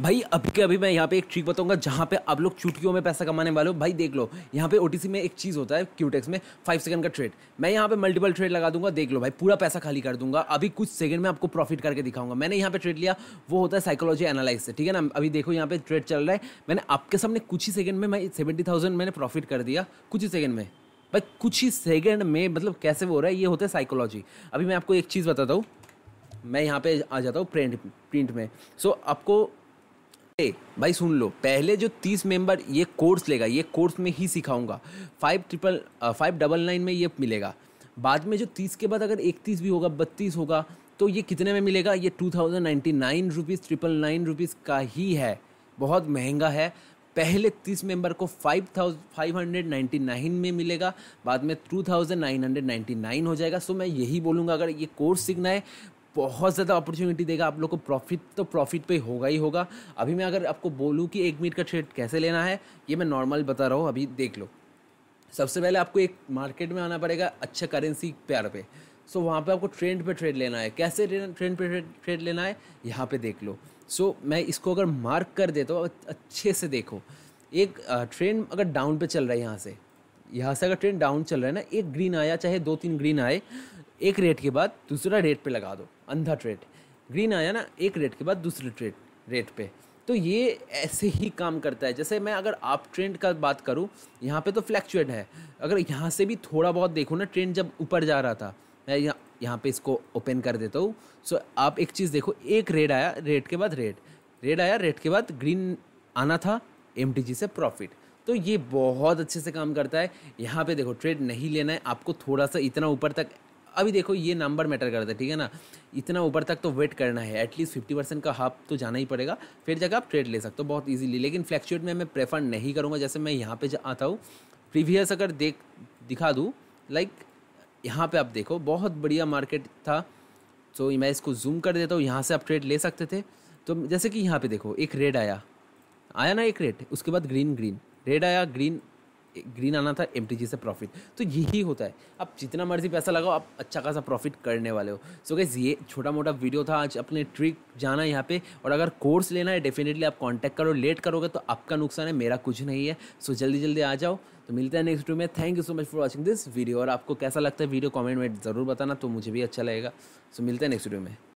भाई अभी के अभी मैं यहाँ पे एक ट्रिक बताऊंगा जहाँ पे आप लोग चुटकियों में पैसा कमाने वाले हो भाई देख लो यहाँ पे ओ में एक चीज़ होता है क्यूटेक्स e में फाइव सेकंड का ट्रेड मैं यहाँ पे मल्टीपल ट्रेड लगा दूंगा देख लो भाई पूरा पैसा खाली कर दूंगा अभी कुछ सेकंड में आपको प्रॉफिट करके दिखाऊंगा मैंने यहाँ पे ट्रेड लिया वो होता है साइकोलॉजी एनालाइज से ठीक है ना अभी देखो यहाँ पे ट्रेड चल रहा है मैंने आपके सामने कुछ ही सेकंड में मैं सेवेंटी मैंने प्रॉफिट कर दिया कुछ ही सेकंड में भाई कुछ ही सेकंड में मतलब कैसे वो हो रहा है ये होता है साइकोलॉजी अभी मैं आपको एक चीज़ बताता हूँ मैं यहाँ पे आ जाता हूँ प्रिंट प्रिंट में सो so, आपको ए, भाई सुन लो पहले जो तीस मेंबर ये कोर्स लेगा ये कोर्स में ही सिखाऊंगा five triple five double nine में ये मिलेगा बाद में जो तीस के बाद अगर इकतीस भी होगा बत्तीस होगा तो ये कितने में मिलेगा ये two thousand ninety nine rupees triple nine rupees का ही है बहुत महंगा है पहले तीस मेंबर को five thousand five hundred ninety nine में मिलेगा बाद में two thousand nine hundred ninety nine हो जाएगा सो मैं यही बोलूँगा अगर ये कोर्स सीखना है बहुत ज़्यादा अपॉर्चुनिटी देगा आप लोग को प्रॉफिट तो प्रॉफिट पे होगा ही होगा अभी मैं अगर आपको बोलूँ कि एक मिनट का ट्रेड कैसे लेना है ये मैं नॉर्मल बता रहा हूँ अभी देख लो सबसे पहले आपको एक मार्केट में आना पड़ेगा अच्छे करेंसी प्यार पे सो so, वहाँ पे आपको ट्रेंड पे ट्रेड लेना है कैसे ट्रेंड पे ट्रेड लेना है यहाँ पे देख लो सो so, मैं इसको अगर मार्क कर देता हूँ अच्छे से देखो एक ट्रेंड अगर डाउन पे चल रहा है यहाँ से यहाँ से अगर ट्रेंड डाउन चल रहा है ना एक ग्रीन आया चाहे दो तीन ग्रीन आए एक रेट के बाद दूसरा रेट पे लगा दो अंधा ट्रेड ग्रीन आया ना एक रेट के बाद दूसरे ट्रेड रेट पे तो ये ऐसे ही काम करता है जैसे मैं अगर आप ट्रेंड का बात करूँ यहाँ पे तो फ्लैक्चुएट है अगर यहाँ से भी थोड़ा बहुत देखो ना ट्रेंड जब ऊपर जा रहा था मैं यहाँ यहाँ पे इसको ओपन कर देता हूँ सो आप एक चीज़ देखो एक रेड आया रेड के बाद रेड रेड आया रेड के बाद ग्रीन आना था एम से प्रॉफिट तो ये बहुत अच्छे से काम करता है यहाँ पे देखो ट्रेड नहीं लेना है आपको थोड़ा सा इतना ऊपर तक अभी देखो ये नंबर मैटर करता है ठीक है ना इतना ऊपर तक तो वेट करना है एटलीस्ट फिफ्टी परसेंट का हाफ तो जाना ही पड़ेगा फिर जाकर आप ट्रेड ले सकते हो बहुत ईजीली लेकिन फ्लैक्चुएट में मैं प्रेफर नहीं करूँगा जैसे मैं यहाँ पे आता हूँ प्रीवियस अगर देख दिखा दूँ लाइक यहाँ पे आप देखो बहुत बढ़िया मार्केट था तो मैं इसको जूम कर देता हूँ यहाँ से आप ट्रेड ले सकते थे तो जैसे कि यहाँ पे देखो एक रेड आया आया ना एक रेड उसके बाद ग्रीन ग्रीन रेड आया ग्रीन ग्रीन आना था एम से प्रॉफिट तो यही होता है आप जितना मर्जी पैसा लगाओ आप अच्छा खासा प्रॉफिट करने वाले हो सो गैस ये छोटा मोटा वीडियो था आज अपने ट्रिक जाना यहाँ पे और अगर कोर्स लेना है डेफिनेटली आप कॉन्टैक्ट करो लेट करोगे तो आपका नुकसान है मेरा कुछ नहीं है सो जल्दी जल्दी आ जाओ तो मिलते हैं नेक्स्ट वीडियो में thank you so much for watching this video और आपको कैसा लगता है वीडियो कॉमेंट में ज़रूर बताना तो मुझे भी अच्छा लगेगा सो मिलते हैं नेक्स्ट वीडियो में